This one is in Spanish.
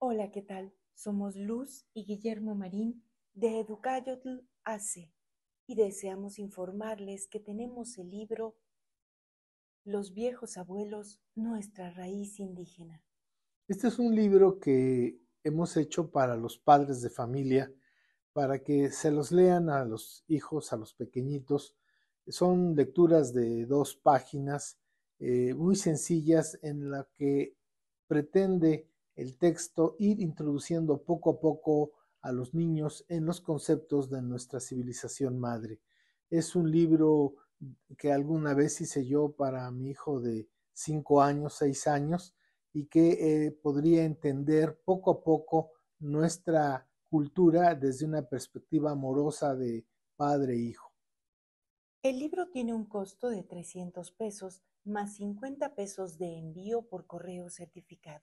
Hola, ¿qué tal? Somos Luz y Guillermo Marín de Educayotl AC y deseamos informarles que tenemos el libro Los viejos abuelos, nuestra raíz indígena. Este es un libro que hemos hecho para los padres de familia, para que se los lean a los hijos, a los pequeñitos. Son lecturas de dos páginas eh, muy sencillas en la que pretende el texto, ir introduciendo poco a poco a los niños en los conceptos de nuestra civilización madre. Es un libro que alguna vez hice yo para mi hijo de cinco años, seis años, y que eh, podría entender poco a poco nuestra cultura desde una perspectiva amorosa de padre e hijo. El libro tiene un costo de 300 pesos más 50 pesos de envío por correo certificado.